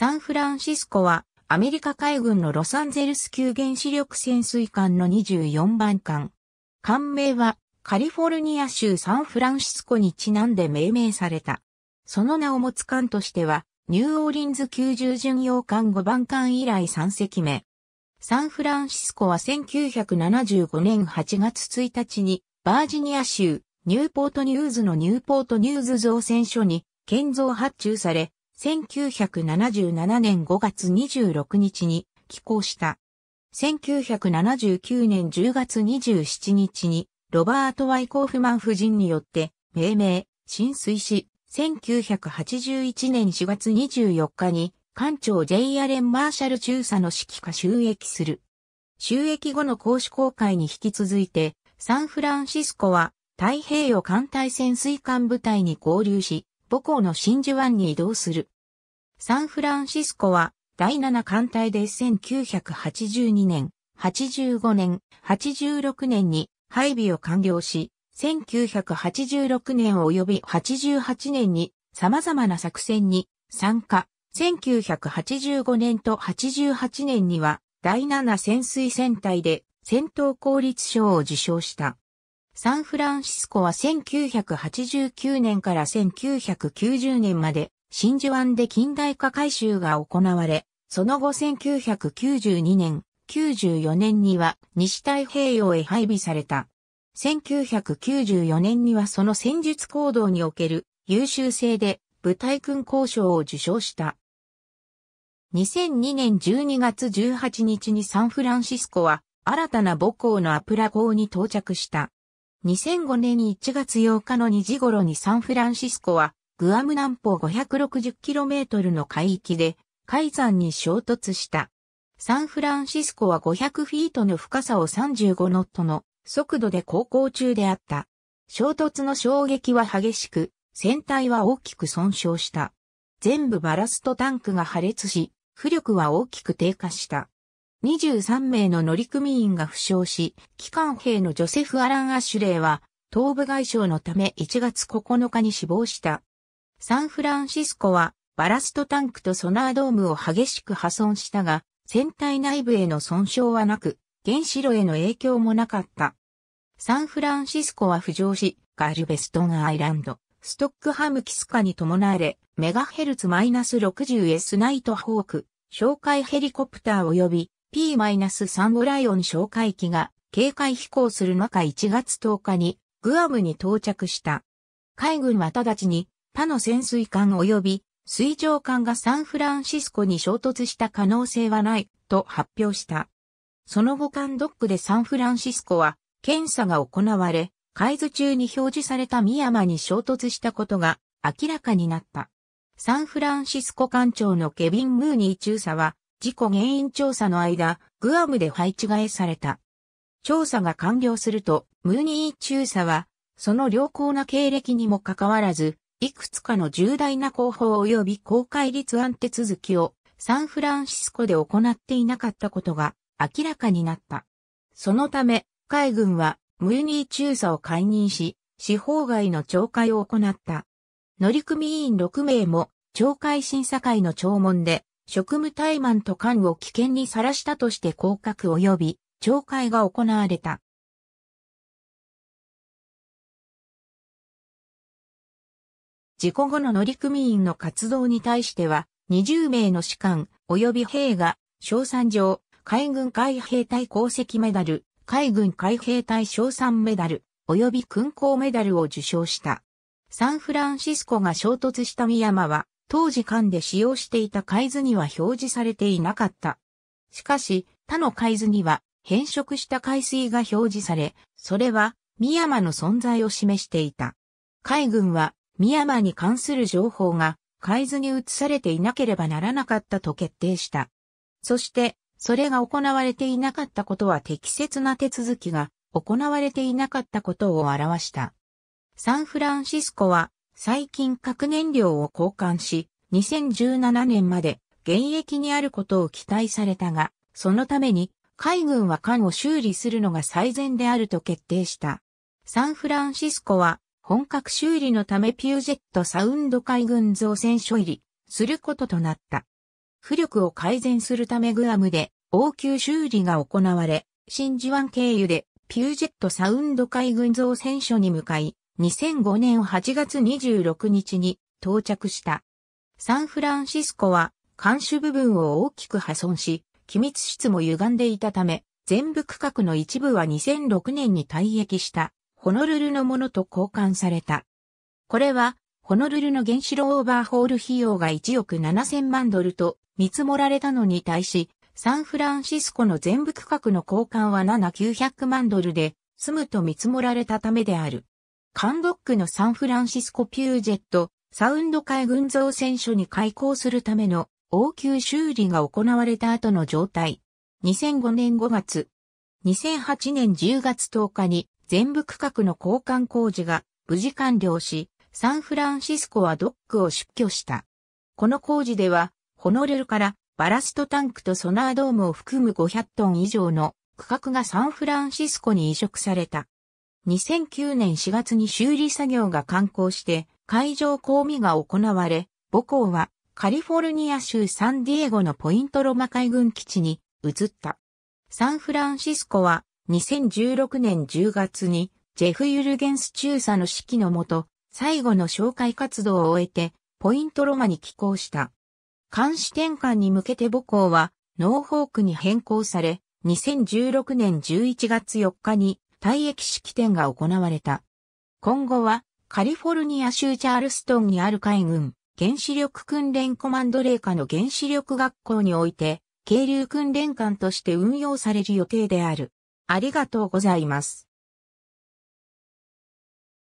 サンフランシスコはアメリカ海軍のロサンゼルス級原子力潜水艦の24番艦。艦名はカリフォルニア州サンフランシスコにちなんで命名された。その名を持つ艦としては、ニューオーリンズ90巡洋艦5番艦以来3隻目。サンフランシスコは1975年8月1日に、バージニア州、ニューポートニューズのニューポートニューズ造船所に建造発注され、1977年5月26日に寄港した。1979年10月27日にロバート・ワイコーフマン夫人によって命名、浸水し、1981年4月24日に艦長 J. アレン・マーシャル中佐の指揮下収益する。収益後の公使公会に引き続いて、サンフランシスコは太平洋艦隊潜水艦部隊に合流し、母校の真珠湾に移動する。サンフランシスコは第7艦隊で1982年、85年、86年に配備を完了し、1986年及び88年に様々な作戦に参加。1985年と88年には第7潜水戦隊で戦闘効率賞を受賞した。サンフランシスコは1989年から1990年まで真珠湾で近代化改修が行われ、その後1992年、94年には西太平洋へ配備された。1994年にはその戦術行動における優秀性で部隊訓交渉を受賞した。2002年12月18日にサンフランシスコは新たな母校のアプラ港に到着した。2005年1月8日の2時頃にサンフランシスコは、グアム南方 560km の海域で、海山に衝突した。サンフランシスコは500フィートの深さを35ノットの速度で航行中であった。衝突の衝撃は激しく、船体は大きく損傷した。全部バラストタンクが破裂し、浮力は大きく低下した。23名の乗組員が負傷し、機関兵のジョセフ・アラン・アシュレイは、頭部外傷のため1月9日に死亡した。サンフランシスコは、バラストタンクとソナードームを激しく破損したが、船体内部への損傷はなく、原子炉への影響もなかった。サンフランシスコは浮上し、ガルベストンアイランド、ストックハムキスカに伴われ、メガヘルツ -60S ナイトホーク、紹介ヘリコプター及び P-3 オライオン哨戒機が警戒飛行する中1月10日にグアムに到着した。海軍は直ちに他の潜水艦及び水上艦がサンフランシスコに衝突した可能性はないと発表した。その後艦ドックでサンフランシスコは検査が行われ、海図中に表示されたミヤマに衝突したことが明らかになった。サンフランシスコ艦長のケビン・ムーニー中佐は事故原因調査の間、グアムで配置替えされた。調査が完了すると、ムーニー中佐は、その良好な経歴にもかかわらず、いくつかの重大な広報及び公開立案手続きをサンフランシスコで行っていなかったことが明らかになった。そのため、海軍はムーニー中佐を解任し、司法外の懲戒を行った。乗組員6名も懲戒審査会の聴聞で職務怠慢と官を危険にさらしたとして降格及び懲戒が行われた。事故後の乗組員の活動に対しては、20名の士官及び兵が、賞賛状、海軍海兵隊功績メダル、海軍海兵隊賞賛メダル、及び勲功メダルを受賞した。サンフランシスコが衝突した深山は、当時間で使用していた海図には表示されていなかった。しかし、他の海図には変色した海水が表示され、それは、深山の存在を示していた。海軍は、深山に関する情報が、海図に移されていなければならなかったと決定した。そして、それが行われていなかったことは適切な手続きが行われていなかったことを表した。サンフランシスコは最近核燃料を交換し、2017年まで現役にあることを期待されたが、そのために海軍は艦を修理するのが最善であると決定した。サンフランシスコは本格修理のためピュージェットサウンド海軍造船所入りすることとなった。浮力を改善するためグアムで応急修理が行われ、真珠湾経由でピュージェットサウンド海軍造船所に向かい、2005年8月26日に到着した。サンフランシスコは監視部分を大きく破損し、機密室も歪んでいたため、全部区画の一部は2006年に退役したホノルルのものと交換された。これは、ホノルルの原子炉オーバーホール費用が1億7000万ドルと見積もられたのに対し、サンフランシスコの全部区画の交換は7900万ドルで、済むと見積もられたためである。カンドックのサンフランシスコピュージェット、サウンド海軍造船所に開港するための応急修理が行われた後の状態。2005年5月、2008年10月10日に全部区画の交換工事が無事完了し、サンフランシスコはドックを出居した。この工事では、ホノルルからバラストタンクとソナードームを含む500トン以上の区画がサンフランシスコに移植された。2009年4月に修理作業が完工して海上公務が行われ、母校はカリフォルニア州サンディエゴのポイントロマ海軍基地に移った。サンフランシスコは2016年10月にジェフ・ユルゲンス中佐の指揮のもと最後の紹介活動を終えてポイントロマに寄港した。監視転換に向けて母校はノーホークに変更され、2016年11月4日に退役式典が行われた。今後は、カリフォルニア州チャールストンにある海軍、原子力訓練コマンド霊下の原子力学校において、渓流訓練艦として運用される予定である。ありがとうございます。